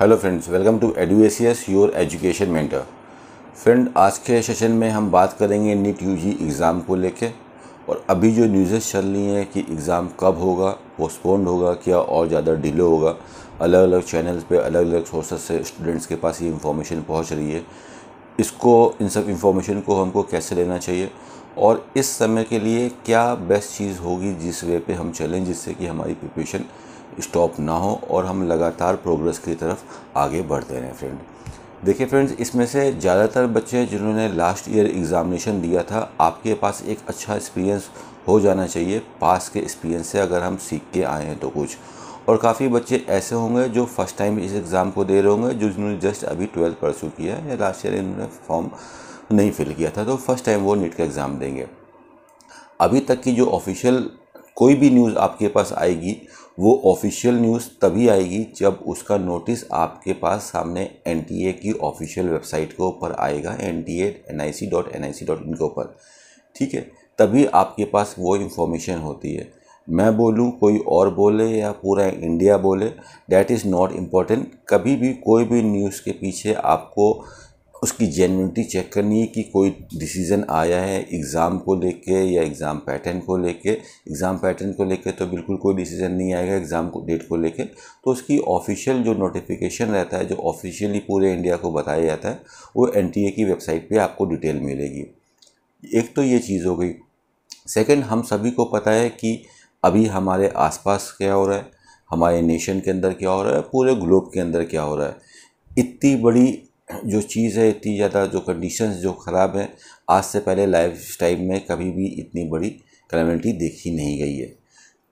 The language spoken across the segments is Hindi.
hello friends welcome to Eduacious your education mentor friend आज के सेशन में हम बात करेंगे नीट यू एग्ज़ाम को लेके और अभी जो न्यूज़ेस चल रही हैं कि एग्ज़ाम कब होगा पोस्टपोन्ड होगा क्या और ज़्यादा डिले होगा अलग अलग चैनल्स पे अलग अलग सोर्सेज से स्टूडेंट्स के पास ये इन्फॉर्मेशन पहुंच रही है इसको इन सब इन्फॉर्मेशन को हमको कैसे लेना चाहिए और इस समय के लिए क्या बेस्ट चीज़ होगी जिस वे पे हम चलें जिससे कि हमारी प्रिपरेशन स्टॉप ना हो और हम लगातार प्रोग्रेस की तरफ आगे बढ़ते रहें फ्रेंड देखिए फ्रेंड्स इसमें से ज़्यादातर बच्चे जिन्होंने लास्ट ईयर एग्ज़ामिनेशन दिया था आपके पास एक अच्छा एक्सपीरियंस हो जाना चाहिए पास के एक्सपीरियंस से अगर हम सीख के आए हैं तो कुछ और काफ़ी बच्चे ऐसे होंगे जो फर्स्ट टाइम इस एग्ज़ाम को दे रहे होंगे जो जिन्होंने जस्ट अभी ट्वेल्थ परसू किया है या लास्ट ईयर इन्होंने फॉर्म नहीं फिल किया था तो फर्स्ट टाइम वो नीट का एग्ज़ाम देंगे अभी तक की जो ऑफिशियल कोई भी न्यूज़ आपके पास आएगी वो ऑफिशियल न्यूज़ तभी आएगी जब उसका नोटिस आपके पास सामने एन की ऑफिशियल वेबसाइट के ऊपर आएगा एन टी के ऊपर ठीक है तभी आपके पास वो इन्फॉर्मेशन होती है मैं बोलूं कोई और बोले या पूरा इंडिया बोले डैट इज़ नॉट इम्पॉर्टेंट कभी भी कोई भी न्यूज़ के पीछे आपको उसकी जेन्यूनिटी चेक करनी है कि कोई डिसीज़न आया है एग्ज़ाम को लेके या एग्ज़ाम पैटर्न को लेके एग्ज़ाम पैटर्न को लेके तो बिल्कुल कोई डिसीज़न नहीं आएगा एग्ज़ाम को डेट को लेके तो उसकी ऑफिशियल जो नोटिफिकेशन रहता है जो ऑफिशियली पूरे इंडिया को बताया जाता है वो एन की वेबसाइट पर आपको डिटेल मिलेगी एक तो ये चीज़ हो गई सेकेंड हम सभी को पता है कि अभी हमारे आसपास क्या हो रहा है हमारे नेशन के अंदर क्या हो रहा है पूरे ग्लोब के अंदर क्या हो रहा है इतनी बड़ी जो चीज़ है इतनी ज़्यादा जो कंडीशंस जो ख़राब है आज से पहले लाइफ टाइम में कभी भी इतनी बड़ी क्लेमिटी देखी नहीं गई है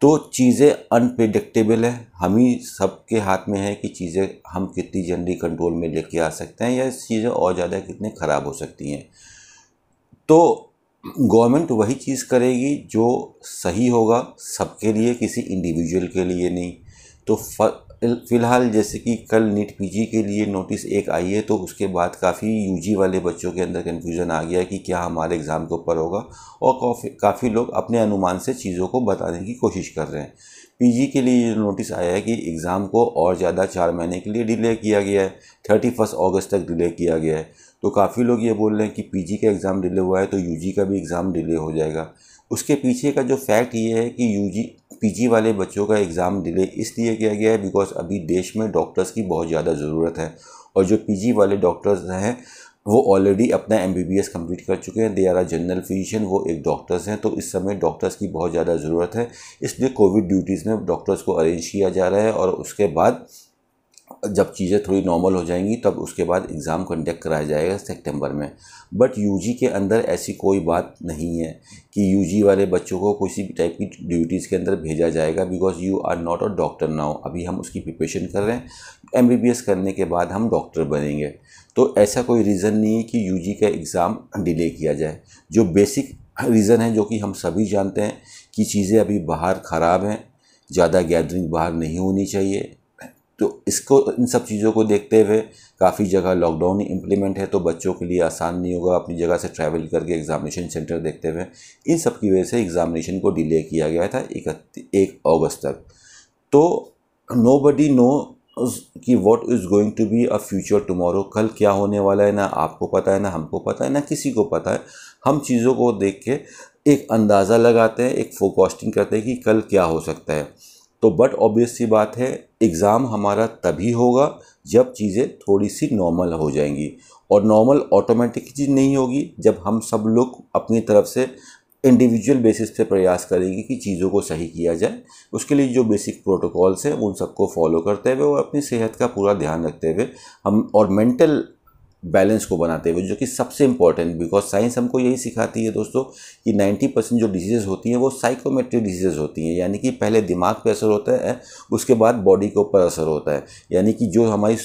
तो चीज़ें अनप्रिडिक्टेबल है हम ही सब के हाथ में है कि चीज़ें हम कितनी जल्दी कंट्रोल में लेके आ सकते हैं या चीज़ें और ज़्यादा कितनी ख़राब हो सकती हैं तो गवर्नमेंट वही चीज़ करेगी जो सही होगा सबके लिए किसी इंडिविजुअल के लिए नहीं तो फ़िलहाल जैसे कि कल नीट पीजी के लिए नोटिस एक आई है तो उसके बाद काफ़ी यूजी वाले बच्चों के अंदर कन्फ्यूज़न आ गया कि क्या हमारे एग्ज़ाम के ऊपर होगा और काफ़ी काफ़ी लोग अपने अनुमान से चीज़ों को बताने की कोशिश कर रहे हैं पीजी के लिए नोटिस आया है कि एग्ज़ाम को और ज़्यादा चार महीने के लिए डिले किया गया है थर्टी फर्स्ट अगस्त तक डिले किया गया है तो काफ़ी लोग ये बोल रहे हैं कि पी का एग्ज़ाम डिले हुआ है तो यू का भी एग्ज़ाम डिले हो जाएगा उसके पीछे का जो फैक्ट ये है कि यू पीजी वाले बच्चों का एग्ज़ाम डिले इसलिए किया गया है बिकॉज अभी देश में डॉक्टर्स की बहुत ज़्यादा ज़रूरत है और जो पीजी वाले डॉक्टर्स हैं वो ऑलरेडी अपना M B B S complete कर चुके हैं they are a general physician वो एक डॉक्टर्स हैं तो इस समय डॉक्टर्स की बहुत ज़्यादा ज़रूरत है इसलिए कोविड ड्यूटीज़ में डॉक्टर्स को अरेंज किया जा रहा है और उसके बाद जब चीज़ें थोड़ी नॉर्मल हो जाएंगी तब उसके बाद एग्ज़ाम कंडक्ट कराया जाएगा सितंबर में बट यूजी के अंदर ऐसी कोई बात नहीं है कि यूजी वाले बच्चों को किसी भी टाइप की ड्यूटीज़ के अंदर भेजा जाएगा because you are not a doctor now अभी हम उसकी प्रिपरेशन कर रहे हैं एम करने के बाद हम डॉक्टर बनेंगे तो ऐसा कोई रीज़न नहीं है कि यू का एग्ज़ाम डिले किया जाए जो बेसिक रीज़न है जो कि हम सभी जानते हैं कि चीज़ें अभी बाहर ख़राब हैं ज़्यादा गैदरिंग बाहर नहीं होनी चाहिए तो इसको इन सब चीज़ों को देखते हुए काफ़ी जगह लॉकडाउन इम्प्लीमेंट है तो बच्चों के लिए आसान नहीं होगा अपनी जगह से ट्रैवल करके एग्जामिनेशन सेंटर देखते हुए इन सब की वजह से एग्ज़ामिनेशन को डिले किया गया था इकती एक अगस्त तक तो नो बडी नो कि what is going to be a future tomorrow कल क्या होने वाला है ना आपको पता है ना हमको पता है ना किसी को पता है हम चीज़ों को देख के एक अंदाज़ा लगाते हैं एक फोकास्टिंग करते हैं कि कल क्या हो सकता है तो बट ऑब्वियस सी बात है एग्ज़ाम हमारा तभी होगा जब चीज़ें थोड़ी सी नॉर्मल हो जाएंगी और नॉर्मल ऑटोमेटिक चीज़ नहीं होगी जब हम सब लोग अपनी तरफ से इंडिविजुअल बेसिस पे प्रयास करेंगे कि चीज़ों को सही किया जाए उसके लिए जो बेसिक प्रोटोकॉल्स हैं उन सबको फॉलो करते हुए और अपनी सेहत का पूरा ध्यान रखते हुए हम और मेंटल बैलेंस को बनाते हुए जो कि सबसे इम्पॉर्टेंट बिकॉज साइंस हमको यही सिखाती है दोस्तों कि 90 परसेंट जो डिजीज़ होती हैं वो साइकोमेट्रिक डिजीज़ होती हैं यानी कि पहले दिमाग पे असर होता है उसके बाद बॉडी के ऊपर असर होता है यानी कि जो हमारी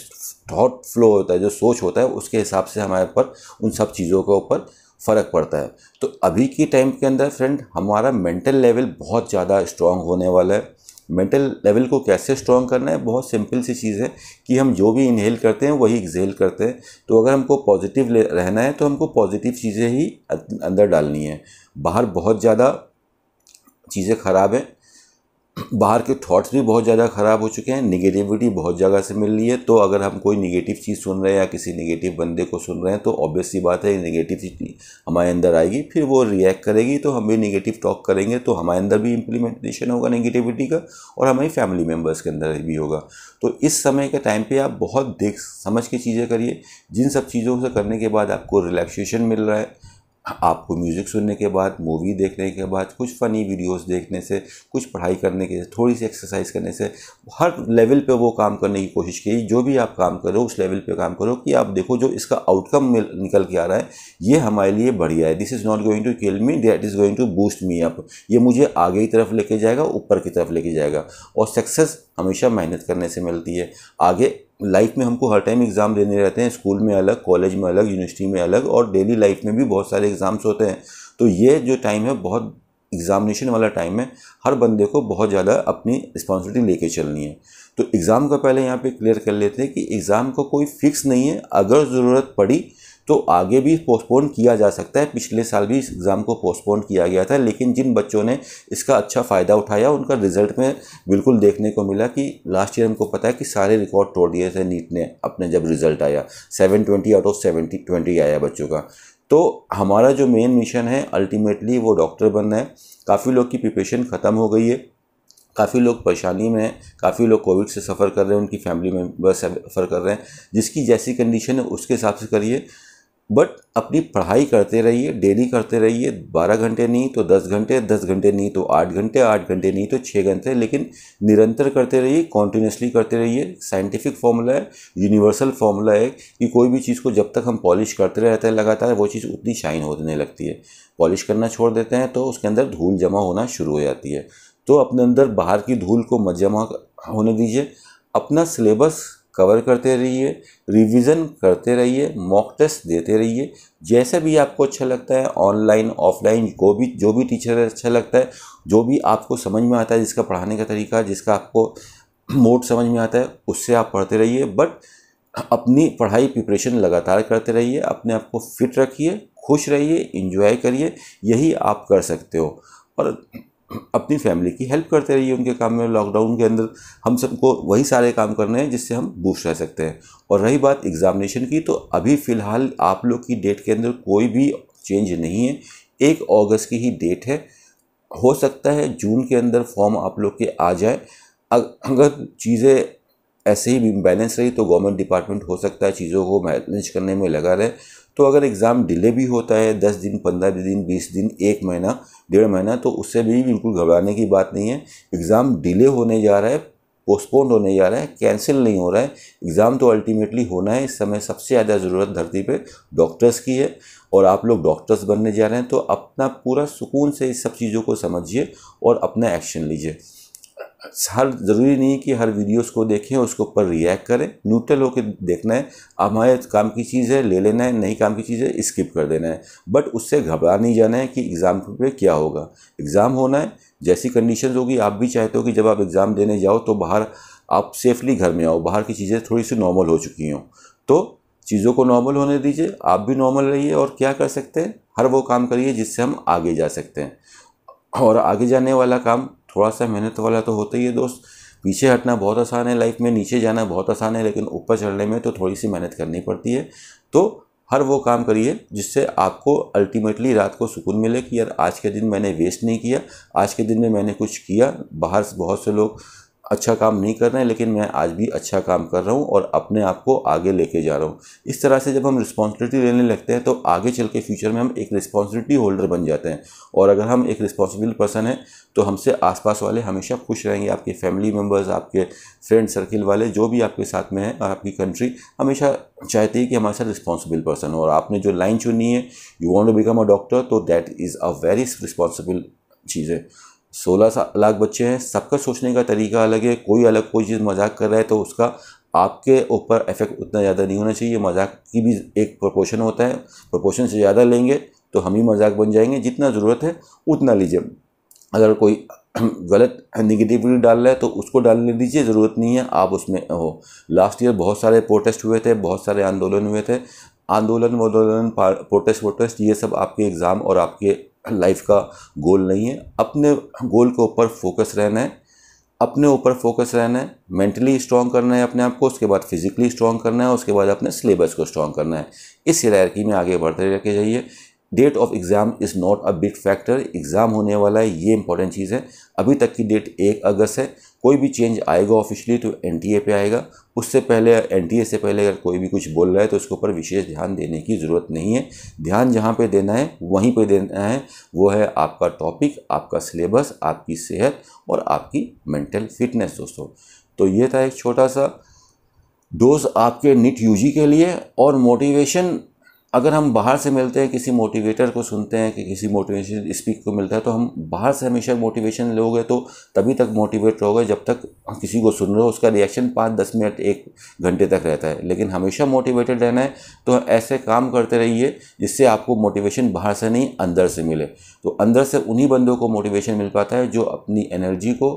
थॉट फ्लो होता है जो सोच होता है उसके हिसाब से हमारे ऊपर उन सब चीज़ों के ऊपर फ़र्क पड़ता है तो अभी के टाइम के अंदर फ्रेंड हमारा मेंटल लेवल बहुत ज़्यादा स्ट्रांग होने वाला है मेंटल लेवल को कैसे स्ट्रॉन्ग करना है बहुत सिंपल सी चीज़ है कि हम जो भी इनहेल करते हैं वही एक्जेल करते हैं तो अगर हमको पॉजिटिव रहना है तो हमको पॉजिटिव चीज़ें ही अं, अंदर डालनी है बाहर बहुत ज़्यादा चीज़ें ख़राब हैं बाहर के थॉट्स भी बहुत ज़्यादा ख़राब हो चुके हैं निगेटिविटी बहुत जगह से मिल रही है तो अगर हम कोई निगेटिव चीज़ सुन रहे हैं या किसी निगेटिव बंदे को सुन रहे हैं तो ऑब्वियसली बात है निगेटिव चीज़ हमारे अंदर आएगी फिर वो रिएक्ट करेगी तो हम भी निगेटिव टॉक करेंगे तो हमारे अंदर भी इम्प्लीमेंटेशन होगा निगेटिविटी का और हमारी फैमिली मेम्बर्स के अंदर भी होगा तो इस समय के टाइम पर आप बहुत देख समझ के चीज़ें करिए जिन सब चीज़ों से करने के बाद आपको रिलैक्सेशन मिल रहा है आपको म्यूज़िक सुनने के बाद मूवी देखने के बाद कुछ फ़नी वीडियोस देखने से कुछ पढ़ाई करने के थोड़ी सी एक्सरसाइज करने से हर लेवल पे वो काम करने की कोशिश की जो भी आप काम करो उस लेवल पे काम करो कि आप देखो जो इसका आउटकम निकल के आ रहा है ये हमारे लिए बढ़िया है this is not going to kill me that is going to boost me up ये मुझे आगे की तरफ लेके जाएगा ऊपर की तरफ लेके जाएगा और सक्सेस हमेशा मेहनत करने से मिलती है आगे लाइफ में हमको हर टाइम एग्ज़ाम देने रहते हैं स्कूल में अलग कॉलेज में अलग यूनिवर्सिटी में अलग और डेली लाइफ में भी बहुत सारे एग्ज़ाम्स होते हैं तो ये जो टाइम है बहुत एग्ज़ामिनेशन वाला टाइम है हर बंदे को बहुत ज़्यादा अपनी रिस्पॉन्सिबिलिटी लेके चलनी है तो एग्ज़ाम का पहले यहाँ पे क्लियर कर लेते हैं कि एग्ज़ाम का कोई फिक्स नहीं है अगर ज़रूरत पड़ी तो आगे भी पोस्टपोन किया जा सकता है पिछले साल भी इस एग्ज़ाम को पोस्टपोन किया गया था लेकिन जिन बच्चों ने इसका अच्छा फ़ायदा उठाया उनका रिजल्ट में बिल्कुल देखने को मिला कि लास्ट ईयर हमको पता है कि सारे रिकॉर्ड तोड़ दिए थे नीट ने अपने जब रिजल्ट आया seven twenty out of seventy twenty आया बच्चों का तो हमारा जो मेन मिशन है अल्टीमेटली वो डॉक्टर बनना है काफ़ी लोग की प्रिपरेशन ख़त्म हो गई है काफ़ी लोग परेशानी में हैं काफ़ी लोग कोविड से सफ़र कर रहे हैं उनकी फैमिली मेम्बर सफ़र कर रहे हैं जिसकी जैसी कंडीशन है उसके हिसाब से करिए बट अपनी पढ़ाई करते रहिए डेली करते रहिए बारह घंटे नहीं तो दस घंटे दस घंटे नहीं तो आठ घंटे आठ घंटे नहीं तो छः घंटे लेकिन निरंतर करते रहिए कॉन्टीन्यूसली करते रहिए साइंटिफिक फॉर्मूला है यूनिवर्सल फॉर्मूला है कि कोई भी चीज़ को जब तक हम पॉलिश करते रहते हैं लगातार वो चीज़ उतनी शाइन होने लगती है पॉलिश करना छोड़ देते हैं तो उसके अंदर धूल जमा होना शुरू हो जाती है तो अपने अंदर बाहर की धूल को मत जमा होने दीजिए अपना सिलेबस कवर करते रहिए रिवीजन करते रहिए मॉक टेस्ट देते रहिए जैसे भी आपको अच्छा लगता है ऑनलाइन ऑफलाइन जो भी जो भी टीचर अच्छा लगता है जो भी आपको समझ में आता है जिसका पढ़ाने का तरीका जिसका आपको मोड समझ में आता है उससे आप पढ़ते रहिए बट अपनी पढ़ाई प्रिपरेशन लगातार करते रहिए अपने आप को फिट रखिए खुश रहिए इंजॉय करिए यही आप कर सकते हो और अपनी फैमिली की हेल्प करते रहिए उनके काम में लॉकडाउन के अंदर हम सबको वही सारे काम करने हैं जिससे हम बूस्ट रह सकते हैं और रही बात एग्ज़ामिनेशन की तो अभी फ़िलहाल आप लोग की डेट के अंदर कोई भी चेंज नहीं है एक अगस्त की ही डेट है हो सकता है जून के अंदर फॉर्म आप लोग के आ जाए अगर चीज़ें ऐसे ही बैलेंस रही तो गवर्नमेंट डिपार्टमेंट हो सकता है चीज़ों को मैनेज करने में लगा रहे तो अगर एग्ज़ाम डिले भी होता है दस दिन पंद्रह दिन बीस दिन एक महीना डेढ़ महीना तो उससे भी बिल्कुल घबराने की बात नहीं है एग्ज़ाम डिले होने जा रहा है पोस्टपोन होने जा रहा है कैंसिल नहीं हो रहा है एग्ज़ाम तो अल्टीमेटली होना है इस समय सबसे ज़्यादा ज़रूरत धरती पे डॉक्टर्स की है और आप लोग डॉक्टर्स बनने जा रहे हैं तो अपना पूरा सुकून से इस सब चीज़ों को समझिए और अपना एक्शन लीजिए हर ज़रूरी नहीं कि हर वीडियोस को देखें उसके ऊपर रिएक्ट करें न्यूट्रल होकर देखना है अब हमारे काम की चीज़ है ले लेना है नहीं काम की चीज़ है स्किप कर देना है बट उससे घबरा नहीं जाना है कि एग्ज़ाम पे क्या होगा एग्ज़ाम होना है जैसी कंडीशन होगी आप भी चाहते हो कि जब आप एग्ज़ाम देने जाओ तो बाहर आप सेफली घर में आओ बाहर की चीज़ें थोड़ी सी नॉर्मल हो चुकी हों तो चीज़ों को नॉर्मल होने दीजिए आप भी नॉर्मल रहिए और क्या कर सकते हैं हर वो काम करिए जिससे हम आगे जा सकते हैं और आगे जाने वाला काम थोड़ा सा मेहनत वाला तो होता ही है दोस्त पीछे हटना बहुत आसान है लाइफ में नीचे जाना बहुत आसान है लेकिन ऊपर चढ़ने में तो थोड़ी सी मेहनत करनी पड़ती है तो हर वो काम करिए जिससे आपको अल्टीमेटली रात को सुकून मिले कि यार आज के दिन मैंने वेस्ट नहीं किया आज के दिन में मैंने कुछ किया बाहर से बहुत से लोग अच्छा काम नहीं कर रहे हैं लेकिन मैं आज भी अच्छा काम कर रहा हूँ और अपने आप को आगे लेके जा रहा हूँ इस तरह से जब हम रिस्पॉन्सिबिलिटी लेने लगते हैं तो आगे चल के फ्यूचर में हम एक रिस्पॉन्सिबिलिटी होल्डर बन जाते हैं और अगर हम एक रिस्पॉन्सिबल पर्सन हैं तो हमसे आसपास वाले हमेशा खुश रहेंगे आपके फैमिली मेम्बर्स आपके फ्रेंड सर्किल वाले जो भी आपके साथ में हैं और आपकी कंट्री हमेशा चाहती है कि हमारे साथ रिस्पॉन्सिबल पर्सन हो और आपने जो लाइन चुनी है you want to become a doctor तो that is a very responsible चीज़ है सोलह लाख बच्चे हैं सबका सोचने का तरीका अलग है कोई अलग कोई चीज़ मजाक कर रहा है तो उसका आपके ऊपर इफेक्ट उतना ज़्यादा नहीं होना चाहिए मजाक की भी एक प्रोपोर्शन होता है प्रोपोर्शन से ज़्यादा लेंगे तो हम ही मजाक बन जाएंगे जितना ज़रूरत है उतना लीजिए अगर कोई गलत निगेटिविटी डाल रहा है तो उसको डालने दीजिए ज़रूरत नहीं है आप उसमें हो लास्ट ईयर बहुत सारे प्रोटेस्ट हुए थे बहुत सारे आंदोलन हुए थे आंदोलन वंदोलन प्रोटेस्ट वोटेस्ट ये सब आपके एग्ज़ाम और आपके लाइफ का गोल नहीं है अपने गोल के ऊपर फोकस रहना है अपने ऊपर फोकस रहना है मेंटली स्ट्रांग करना है अपने आप को उसके बाद फिजिकली स्ट्रांग करना है उसके बाद अपने सिलेबस को स्ट्रांग करना है इस हिरारकी में आगे बढ़ते रहते जाइए date of exam is not a big factor exam होने वाला है ये इंपॉर्टेंट चीज़ है अभी तक की डेट एक अगस्त है कोई भी चेंज आएगा ऑफिशियली तो एन पे आएगा उससे पहले एन से पहले अगर कोई भी कुछ बोल रहा है तो उसके ऊपर विशेष ध्यान देने की ज़रूरत नहीं है ध्यान जहाँ पे देना है वहीं पे देना है वो है आपका टॉपिक आपका सिलेबस आपकी सेहत और आपकी मेंटल फिटनेस दोस्तों तो ये था एक छोटा सा डोज आपके निट यूजी के लिए और मोटिवेशन अगर हम बाहर से मिलते हैं किसी मोटिवेटर को सुनते हैं कि किसी मोटिवेशन स्पीक को मिलता है तो हम बाहर से हमेशा मोटिवेशन लोगे तो तभी तक मोटिवेट रहोगे जब तक किसी को सुन रहे हो उसका रिएक्शन पाँच दस मिनट एक घंटे तक रहता है लेकिन हमेशा मोटिवेटेड रहना है तो ऐसे काम करते रहिए जिससे आपको मोटिवेशन बाहर से नहीं अंदर से मिले तो अंदर से उन्हीं बंदों को मोटिवेशन मिल पाता है जो अपनी एनर्जी को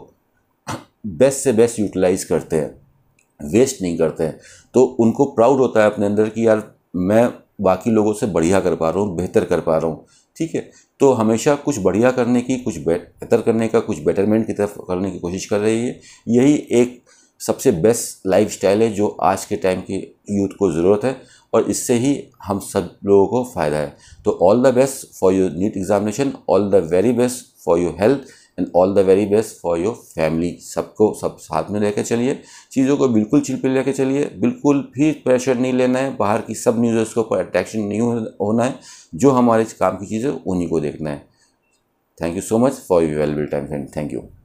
बेस्ट से बेस्ट यूटिलाइज करते हैं वेस्ट नहीं करते हैं तो उनको प्राउड होता है अपने अंदर कि यार मैं बाकी लोगों से बढ़िया कर पा रहा हूँ बेहतर कर पा रहा हूँ ठीक है तो हमेशा कुछ बढ़िया करने की कुछ बेहतर करने का कुछ बेटरमेंट की तरफ करने की कोशिश कर रही है यही एक सबसे बेस्ट लाइफ स्टाइल है जो आज के टाइम की यूथ को ज़रूरत है और इससे ही हम सब लोगों को फ़ायदा है तो all the best for your NEET examination all the very best for your health and all the very best for your family सबको सब साथ में लेके चलिए चीज़ों को बिल्कुल चिल पर लेके चलिए बिल्कुल भी प्रेशर नहीं लेना है बाहर की सब न्यूज़ के ऊपर अट्रैक्शन नहीं होना है जो हमारे काम की चीज़ें उन्हीं को देखना है thank you so much for you valuable time friend thank you